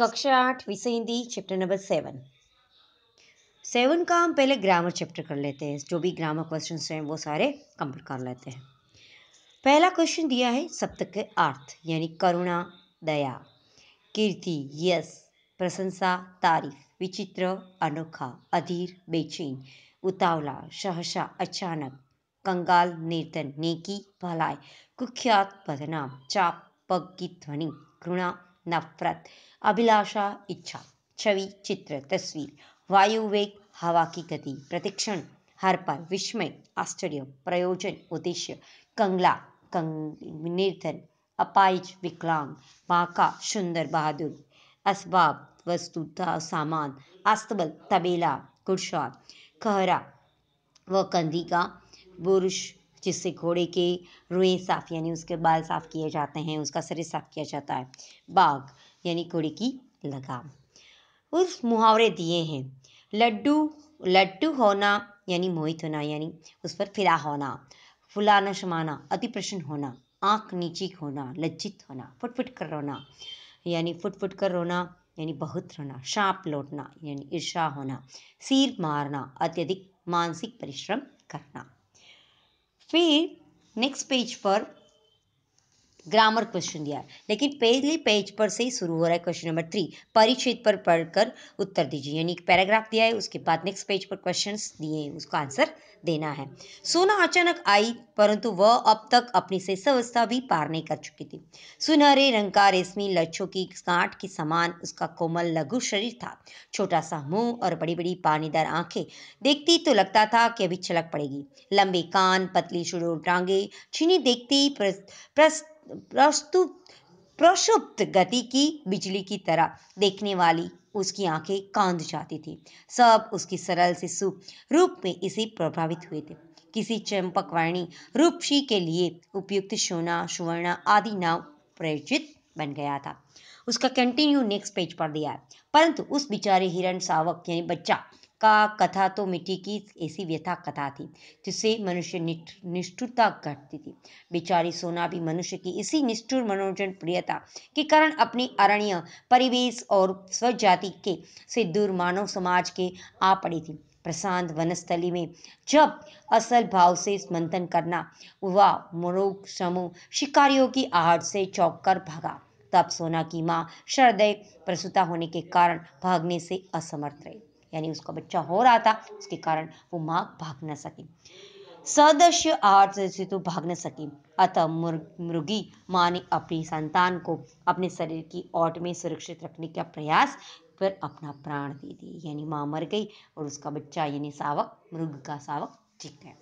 कक्षा आठ विषय Hindi chapter number seven seven का हम पहले ग्रामर चैप्टर कर लेते हैं जो भी ग्रामर क्वेश्चन हैं वो सारे कंप्लीट कर लेते हैं पहला क्वेश्चन दिया है सप्तक के अर्थ यानी करुणा दया कीर्ति यश प्रशंसा तारीफ विचित्र अनोखा अधीर बेचैन उतावला सहसा अचानक कंगाल नेतन नेकी भलाई कुख्यात बदनाम चाप पग की ध्वनि घृणा नफरत अभिलाषा इच्छा छवि चित्र तस्वीर वायु वेग हवा की गति प्रतिक्षण हर पल विस्मय आश्चर्य प्रयोजन उद्देश्य कंगला कंग निर्धन अपाइज विकलांग माका सुंदर बहादुर असबाब वस्तु सामान अस्तबल तबेला गुड़शा खहरा व कंदिका का बुरुश जिससे घोड़े के रुएँ साफ यानी उसके बाल साफ किए जाते हैं उसका शरीर साफ किया जाता है बाग यानी घोड़े की लगाम उस मुहावरे दिए हैं लड्डू लड्डू होना यानी मोहित होना यानी उस पर फिरा होना फुलाना शमाना अति प्रसन्न होना आँख नीची होना लज्जित होना फुटफुट कर रोना यानी फुटफुट कर रोना यानी बहुत रोना शाप लौटना यानी ईर्षा होना सिर मारना अत्यधिक मानसिक परिश्रम करना फिर नेक्स्ट पेज पर ग्रामर क्वेश्चन दिया है लेकिन पहले पेज पर से ही शुरू हो रहा है क्वेश्चन नंबर थ्री परिचित पर पढ़कर उत्तर दीजिए यानी कि पैराग्राफ दिया है उसके बाद नेक्स्ट पेज पर क्वेश्चन दिए हैं उसका आंसर देना है सोना अचानक आई परंतु वह अब तक अपनी शेष अवस्था भी पार नहीं कर चुकी थी सुनहरे रंग का रेशमी लच्छों की गांठ के समान उसका कोमल लघु शरीर था छोटा सा मुंह और बड़ी बड़ी पानीदार आंखें देखती तो लगता था कि अभी छलक पड़ेगी लंबे कान पतली शुरू टांगे छीनी देखती प्रस्त प्रस्तुत प्रसुप्त गति की बिजली की तरह देखने वाली उसकी आंखें कांद जाती थी सब उसकी सरल से सुख रूप में इसे प्रभावित हुए थे किसी चंपकवाणी रूपशी के लिए उपयुक्त सोना सुवर्णा आदि नाम प्रयोजित बन गया था उसका कंटिन्यू नेक्स्ट पेज पर दिया है परंतु उस बेचारे हिरण सावक यानी बच्चा का कथा तो मिट्टी की ऐसी व्यथा कथा थी जिससे मनुष्य निष्ठुरता घटती थी बेचारी सोना भी मनुष्य की इसी निष्ठुर मनोरंजन प्रियता के कारण अपनी अरण्य परिवेश और स्वजाति के से दूर मानव समाज के आ पड़ी थी प्रशांत वनस्थली में जब असल भाव से मंथन करना हुआ मोरोग समूह शिकारियों की आहट से चौंक कर भागा तब सोना की माँ हृदय प्रसुता होने के कारण भागने से असमर्थ रही यानी उसका बच्चा हो रहा था उसके कारण वो माँ भाग न सकी सदस्य आठ से तो भाग न सकी अतः मुर्गी माँ ने अपनी संतान को अपने शरीर की ओट में सुरक्षित रखने का प्रयास पर अपना प्राण दे दिए यानी माँ मर गई और उसका बच्चा यानी सावक मृग का सावक ठीक है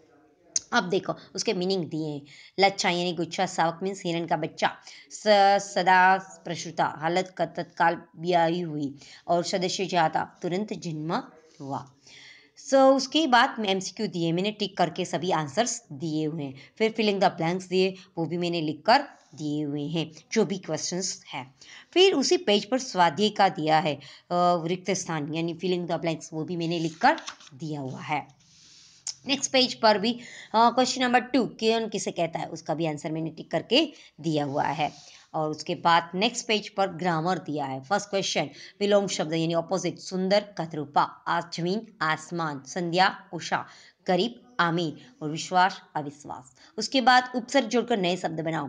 अब देखो उसके मीनिंग दिए हैं लच्छा यानी गुच्छा सावक मीन्स हिरण का बच्चा स सदा प्रसुता हालत का तत्काल ब्याई हुई और सदस्य जाता तुरंत जन्म हुआ सो so, उसके बाद मैं एम दिए मैंने टिक करके सभी आंसर्स दिए हुए हैं फिर फिलिंग द ब्लैंक्स दिए वो भी मैंने लिख कर दिए हुए हैं जो भी क्वेश्चंस है फिर उसी पेज पर स्वाध्याय का दिया है रिक्त स्थान यानी फिलिंग द ब्लैंक्स वो भी मैंने लिख कर दिया हुआ है नेक्स्ट पेज पर भी क्वेश्चन नंबर टू केन किसे कहता है उसका भी आंसर मैंने टिक करके दिया हुआ है और उसके बाद नेक्स्ट पेज पर ग्रामर दिया है फर्स्ट क्वेश्चन विलोम शब्द यानी ऑपोजिट सुंदर कथरूपा आजमीन आसमान संध्या उषा करीब आमीन और विश्वास अविश्वास उसके बाद उपसर्ग जोड़कर नए शब्द बनाओ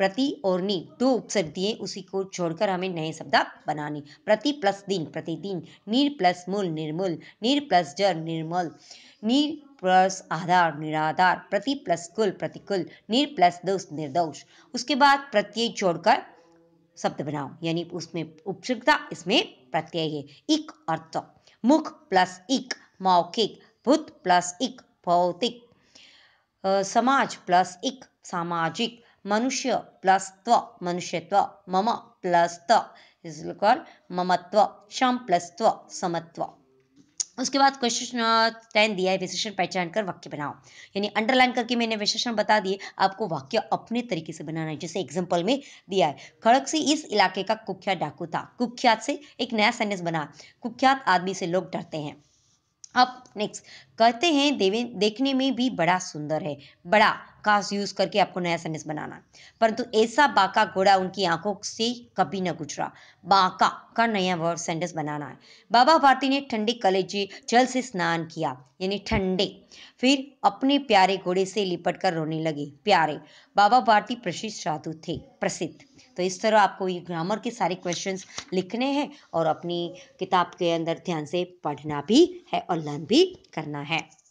प्रति और नी दो उपसर्ग दिए उसी को जोड़कर हमें नए शब्द बनाने प्रति प्लस दिन प्रतिदिन नीर प्लस मूल निर्मूल नीर प्लस जड़ निर्मल नीर प्लस आधार निराधार प्रति प्लस कुल प्रतिकुल नीर प्लस दोष निर्दोष उसके बाद प्रत्येक जोड़कर शब्द बनाओ यानी उसमें उपसर्गता इसमें प्रत्यय है इक अर्थ मुख प्लस इक मौखिक भूत प्लस इक भौतिक समाज प्लस इक सामाजिक मनुष्य प्लस त्व मनुष्यत्व मम प्लस त इज ममत्व शम प्लस त्व समत्व उसके बाद क्वेश्चन टेन दिया है विशेषण पहचान कर वाक्य बनाओ यानी अंडरलाइन करके मैंने विशेषण बता दिए आपको वाक्य अपने तरीके से बनाना है जैसे एग्जाम्पल में दिया है खड़क से इस इलाके का कुख्यात डाकू था कुख्यात से एक नया सेंटेंस बना कुख्यात आदमी से लोग डरते हैं अब नेक्स्ट कहते हैं देवे देखने में भी बड़ा सुंदर है बड़ा कास यूज़ करके आपको नया सेंटेंस बनाना परंतु ऐसा बाका घोड़ा उनकी आंखों से कभी न गुजरा बाका का नया वर्ड सेंटेंस बनाना है बाबा भारती ने ठंडे कलेजे जल से स्नान किया यानी ठंडे फिर अपने प्यारे घोड़े से लिपट कर रोने लगे प्यारे बाबा भारती प्रसिद्ध साधु थे प्रसिद्ध तो इस तरह आपको ये ग्रामर के सारे क्वेश्चन लिखने हैं और अपनी किताब के अंदर ध्यान से पढ़ना भी है और लर्न भी करना है